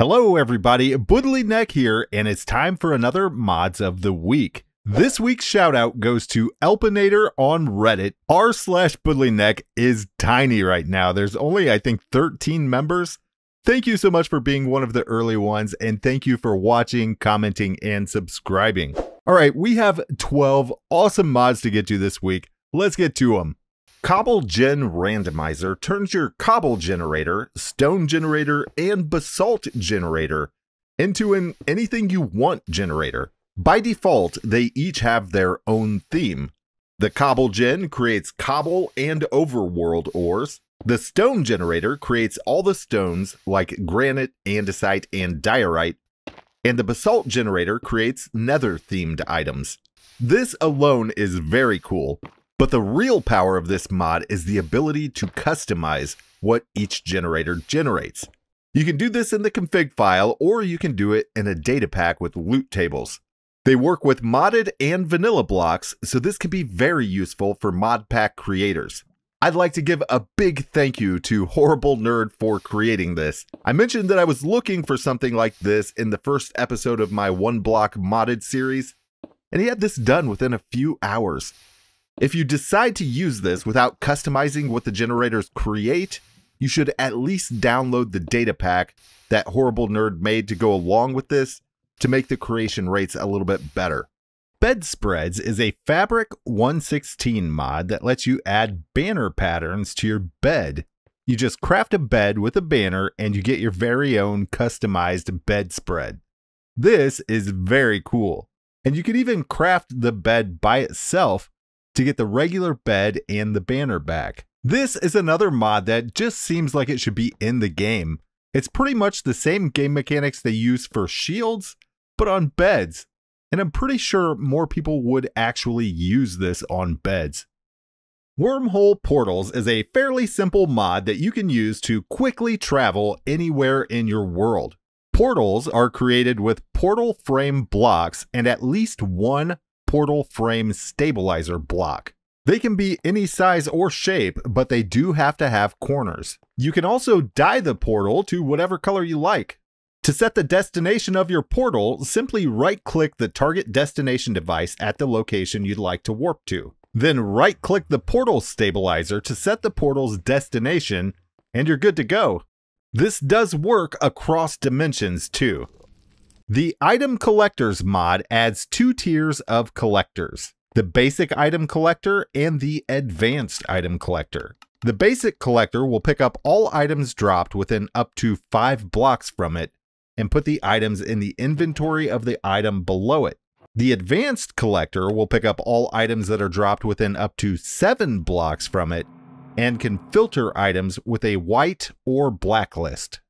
Hello everybody, Boodly Neck here, and it's time for another Mods of the Week. This week's shoutout goes to Elpinator on Reddit. R slash Neck is tiny right now. There's only, I think, 13 members. Thank you so much for being one of the early ones, and thank you for watching, commenting, and subscribing. All right, we have 12 awesome mods to get to this week. Let's get to them. CobbleGen Randomizer turns your cobble generator, stone generator, and basalt generator into an anything you want generator. By default, they each have their own theme. The CobbleGen creates cobble and overworld ores. The stone generator creates all the stones like granite, andesite, and diorite. And the basalt generator creates nether-themed items. This alone is very cool, but the real power of this mod is the ability to customize what each generator generates. You can do this in the config file or you can do it in a data pack with loot tables. They work with modded and vanilla blocks, so this can be very useful for mod pack creators. I'd like to give a big thank you to Horrible Nerd for creating this. I mentioned that I was looking for something like this in the first episode of my One Block Modded series, and he had this done within a few hours. If you decide to use this without customizing what the generators create, you should at least download the data pack that Horrible Nerd made to go along with this to make the creation rates a little bit better. Bedspreads is a Fabric 116 mod that lets you add banner patterns to your bed. You just craft a bed with a banner and you get your very own customized bedspread. This is very cool. And you can even craft the bed by itself to get the regular bed and the banner back. This is another mod that just seems like it should be in the game. It's pretty much the same game mechanics they use for shields, but on beds, and I'm pretty sure more people would actually use this on beds. Wormhole Portals is a fairly simple mod that you can use to quickly travel anywhere in your world. Portals are created with portal frame blocks and at least one portal frame stabilizer block. They can be any size or shape, but they do have to have corners. You can also dye the portal to whatever color you like. To set the destination of your portal, simply right-click the target destination device at the location you'd like to warp to. Then right-click the portal stabilizer to set the portal's destination, and you're good to go. This does work across dimensions too. The Item Collectors mod adds two tiers of collectors the Basic Item Collector and the Advanced Item Collector. The Basic Collector will pick up all items dropped within up to five blocks from it and put the items in the inventory of the item below it. The Advanced Collector will pick up all items that are dropped within up to seven blocks from it and can filter items with a white or black list.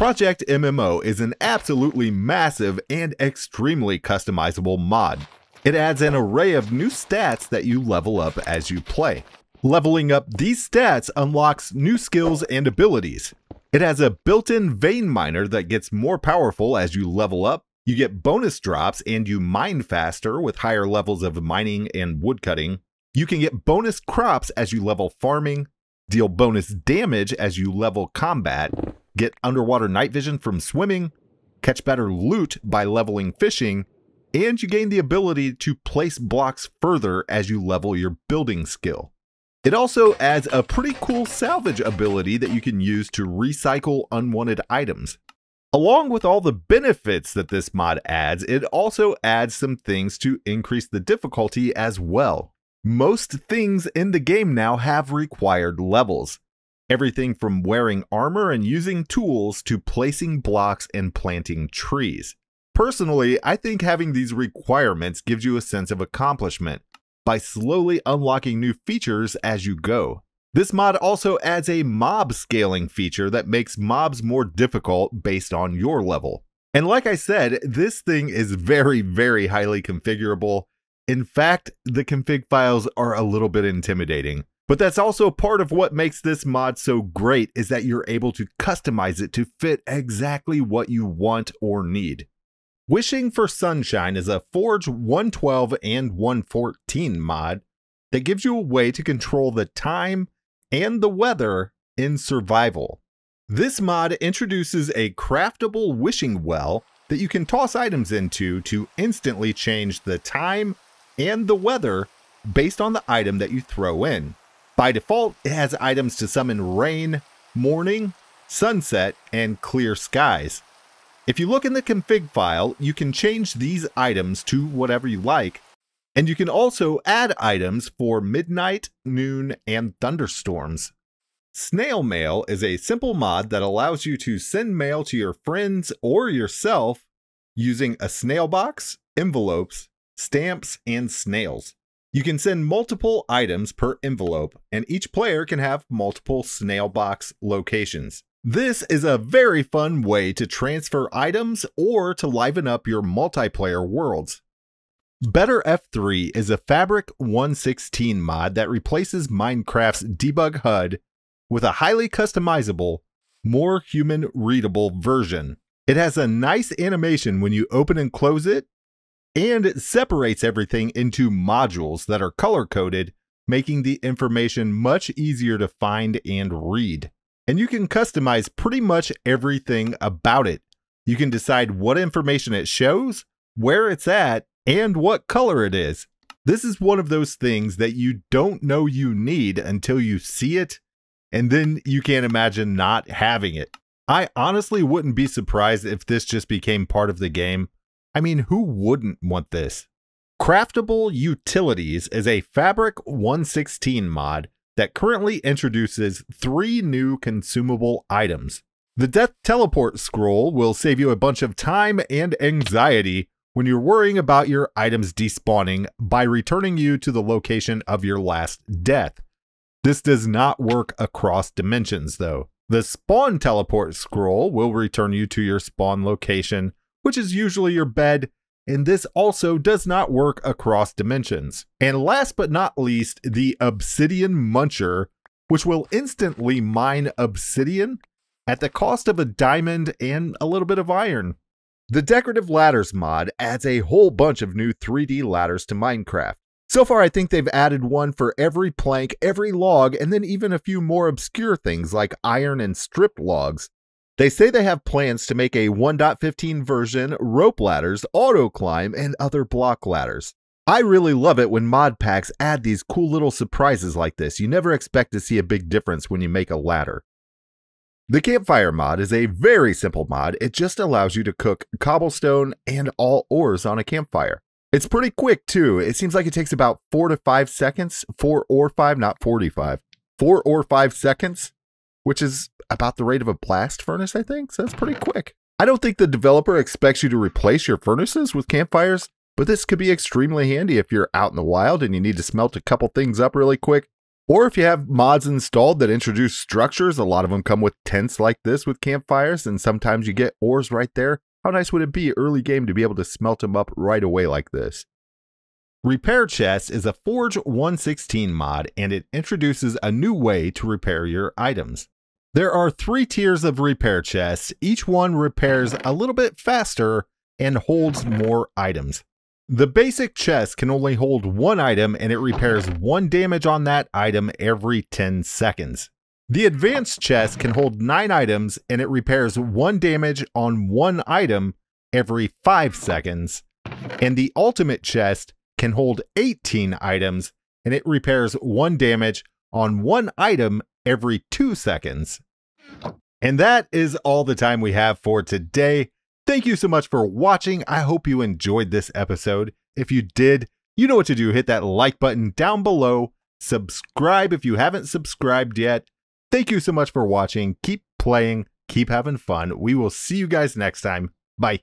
Project MMO is an absolutely massive and extremely customizable mod. It adds an array of new stats that you level up as you play. Leveling up these stats unlocks new skills and abilities. It has a built-in vein miner that gets more powerful as you level up, you get bonus drops and you mine faster with higher levels of mining and woodcutting. You can get bonus crops as you level farming, deal bonus damage as you level combat, get underwater night vision from swimming, catch better loot by leveling fishing, and you gain the ability to place blocks further as you level your building skill. It also adds a pretty cool salvage ability that you can use to recycle unwanted items. Along with all the benefits that this mod adds, it also adds some things to increase the difficulty as well. Most things in the game now have required levels. Everything from wearing armor and using tools to placing blocks and planting trees. Personally, I think having these requirements gives you a sense of accomplishment by slowly unlocking new features as you go. This mod also adds a mob scaling feature that makes mobs more difficult based on your level. And like I said, this thing is very, very highly configurable. In fact, the config files are a little bit intimidating. But that's also part of what makes this mod so great is that you're able to customize it to fit exactly what you want or need. Wishing for Sunshine is a Forge 112 and 114 mod that gives you a way to control the time and the weather in survival. This mod introduces a craftable wishing well that you can toss items into to instantly change the time and the weather based on the item that you throw in. By default, it has items to summon rain, morning, sunset, and clear skies. If you look in the config file, you can change these items to whatever you like, and you can also add items for midnight, noon, and thunderstorms. Snail Mail is a simple mod that allows you to send mail to your friends or yourself using a snail box, envelopes, stamps, and snails. You can send multiple items per envelope, and each player can have multiple snail box locations. This is a very fun way to transfer items or to liven up your multiplayer worlds. Better F3 is a Fabric 116 mod that replaces Minecraft's debug HUD with a highly customizable, more human readable version. It has a nice animation when you open and close it, and it separates everything into modules that are color coded, making the information much easier to find and read. And you can customize pretty much everything about it. You can decide what information it shows, where it's at, and what color it is. This is one of those things that you don't know you need until you see it, and then you can't imagine not having it. I honestly wouldn't be surprised if this just became part of the game I mean, who wouldn't want this? Craftable Utilities is a Fabric 116 mod that currently introduces three new consumable items. The Death Teleport Scroll will save you a bunch of time and anxiety when you're worrying about your items despawning by returning you to the location of your last death. This does not work across dimensions, though. The Spawn Teleport Scroll will return you to your spawn location which is usually your bed, and this also does not work across dimensions. And last but not least, the Obsidian Muncher, which will instantly mine obsidian at the cost of a diamond and a little bit of iron. The Decorative Ladders mod adds a whole bunch of new 3D ladders to Minecraft. So far, I think they've added one for every plank, every log, and then even a few more obscure things like iron and strip logs. They say they have plans to make a 1.15 version, rope ladders, auto climb, and other block ladders. I really love it when mod packs add these cool little surprises like this. You never expect to see a big difference when you make a ladder. The Campfire mod is a very simple mod. It just allows you to cook cobblestone and all ores on a campfire. It's pretty quick too. It seems like it takes about 4 to 5 seconds, 4 or 5, not 45. 4 or 5 seconds which is about the rate of a blast furnace, I think, so that's pretty quick. I don't think the developer expects you to replace your furnaces with campfires, but this could be extremely handy if you're out in the wild and you need to smelt a couple things up really quick, or if you have mods installed that introduce structures. A lot of them come with tents like this with campfires, and sometimes you get ores right there. How nice would it be early game to be able to smelt them up right away like this? Repair Chest is a Forge 116 mod and it introduces a new way to repair your items. There are three tiers of repair chests, each one repairs a little bit faster and holds more items. The basic chest can only hold one item and it repairs one damage on that item every 10 seconds. The advanced chest can hold nine items and it repairs one damage on one item every five seconds. And the ultimate chest can hold 18 items, and it repairs 1 damage on one item every 2 seconds. And that is all the time we have for today. Thank you so much for watching. I hope you enjoyed this episode. If you did, you know what to do. Hit that like button down below. Subscribe if you haven't subscribed yet. Thank you so much for watching. Keep playing. Keep having fun. We will see you guys next time. Bye.